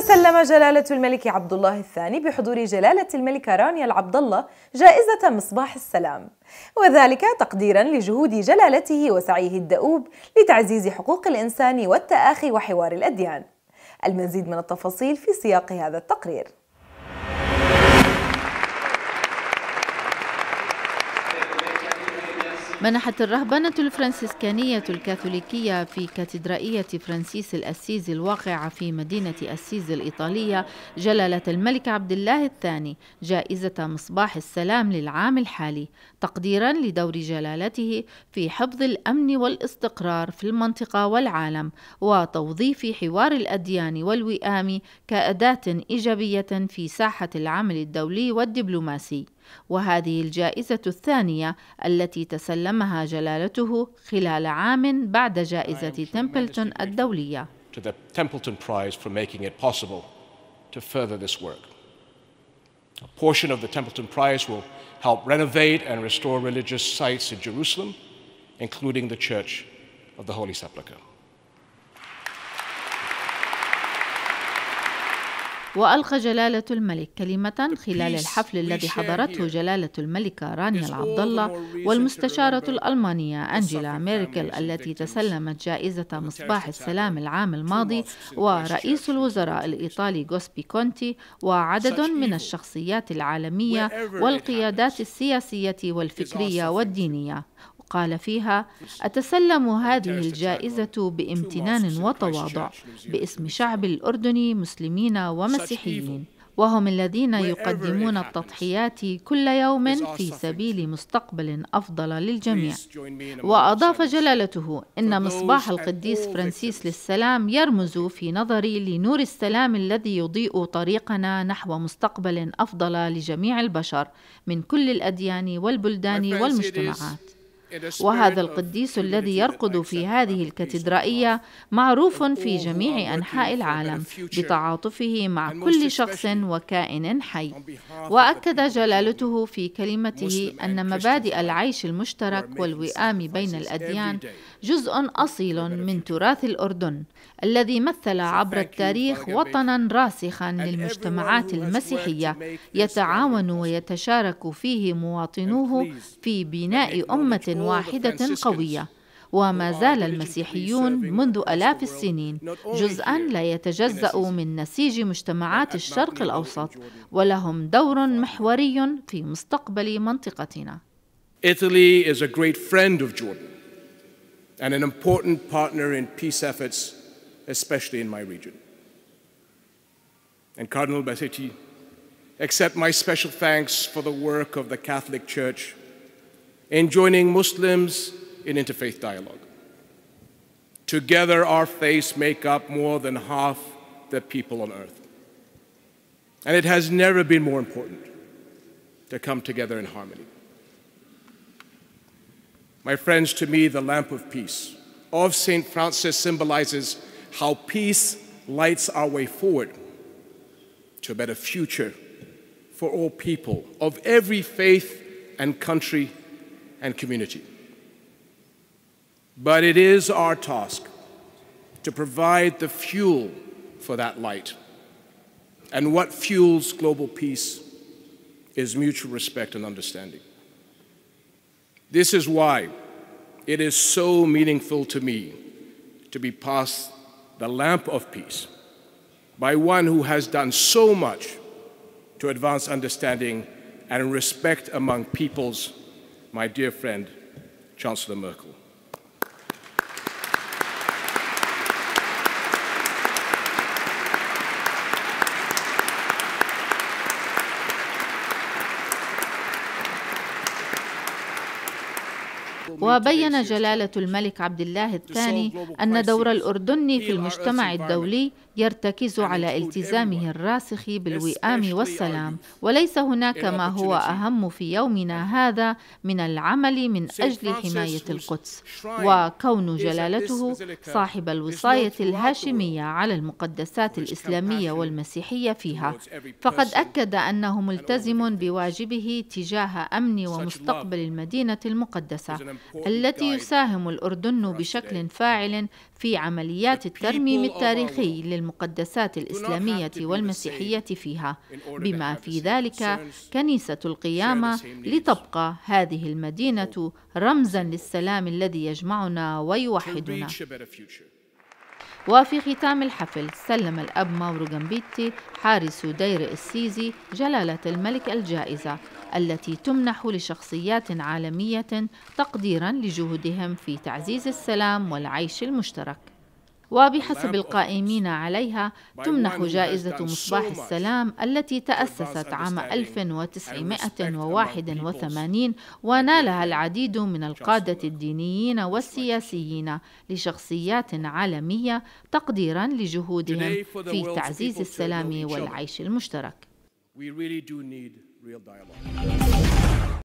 تسلم جلالة الملك عبد الله الثاني بحضور جلالة الملكة رانيا العبد الله جائزة مصباح السلام، وذلك تقديرا لجهود جلالته وسعيه الدؤوب لتعزيز حقوق الإنسان والتآخي وحوار الأديان. المزيد من التفاصيل في سياق هذا التقرير. منحت الرهبنة الفرنسيسكانية الكاثوليكية في كاتدرائية فرانسيس الأسيزي الواقعة في مدينة أسيز الإيطالية جلالة الملك عبد الله الثاني جائزة مصباح السلام للعام الحالي تقديرا لدور جلالته في حفظ الأمن والاستقرار في المنطقة والعالم وتوظيف حوار الأديان والوئام كأداة إيجابية في ساحة العمل الدولي والدبلوماسي وهذه الجائزة الثانية التي تسلمها جلالته خلال عام بعد جائزة تمبلتون الدولية. To the Templeton Prize for making it possible to further this work. A portion of the Templeton Prize will help renovate and restore religious sites in Jerusalem, including the Church of the Holy Sepulchre. وألقى جلالة الملك كلمة خلال الحفل الذي حضرته جلالة الملكة رانيا العبد الله والمستشارة الألمانية أنجيلا ميركل التي تسلمت جائزة مصباح السلام العام الماضي ورئيس الوزراء الإيطالي غوسبي كونتي وعدد من الشخصيات العالمية والقيادات السياسية والفكرية والدينية قال فيها أتسلم هذه الجائزة بامتنان وتواضع باسم شعب الأردني مسلمين ومسيحيين وهم الذين يقدمون التضحيات كل يوم في سبيل مستقبل افضل للجميع واضاف جلالته ان مصباح القديس فرانسيس للسلام يرمز في نظري لنور السلام الذي يضيء طريقنا نحو مستقبل افضل لجميع البشر من كل الاديان والبلدان والمجتمعات وهذا القديس الذي يرقد في هذه الكاتدرائية معروف في جميع أنحاء العالم بتعاطفه مع كل شخص وكائن حي وأكد جلالته في كلمته أن مبادئ العيش المشترك والوئام بين الأديان جزء أصيل من تراث الأردن الذي مثل عبر التاريخ وطنا راسخا للمجتمعات المسيحية يتعاون ويتشارك فيه مواطنوه في بناء أمة واحدة قوية وما زال المسيحيون منذ آلاف السنين جزءا لا يتجزأ من نسيج مجتمعات الشرق الأوسط ولهم دور محوري في مستقبل منطقتنا. Italy is a great friend of Jordan and an important partner in peace efforts, especially in my region. And Cardinal Bassetti, accept my special thanks for the work of the Catholic Church and joining Muslims in interfaith dialogue. Together, our faiths make up more than half the people on earth. And it has never been more important to come together in harmony. My friends, to me, the lamp of peace of St. Francis symbolizes how peace lights our way forward to a better future for all people of every faith and country and community. But it is our task to provide the fuel for that light. And what fuels global peace is mutual respect and understanding. This is why it is so meaningful to me to be passed the lamp of peace by one who has done so much to advance understanding and respect among peoples my dear friend, Chancellor Merkel. وبين جلالة الملك عبد الله الثاني أن دور الأردن في المجتمع الدولي يرتكز على التزامه الراسخ بالوئام والسلام وليس هناك ما هو أهم في يومنا هذا من العمل من أجل حماية القدس وكون جلالته صاحب الوصاية الهاشمية على المقدسات الإسلامية والمسيحية فيها فقد أكد أنه ملتزم بواجبه تجاه أمن ومستقبل المدينة المقدسة التي يساهم الأردن بشكل فاعل في عمليات الترميم التاريخي للمقدسات الإسلامية والمسيحية فيها بما في ذلك كنيسة القيامة لتبقى هذه المدينة رمزا للسلام الذي يجمعنا ويوحدنا وفي ختام الحفل سلم الأب ماورو جامبيتي حارس دير السيزي جلالة الملك الجائزة التي تمنح لشخصيات عالمية تقديرا لجهودهم في تعزيز السلام والعيش المشترك وبحسب القائمين عليها تمنح جائزة مصباح السلام التي تأسست عام 1981 ونالها العديد من القادة الدينيين والسياسيين لشخصيات عالمية تقديرا لجهودهم في تعزيز السلام والعيش المشترك. real dialogue.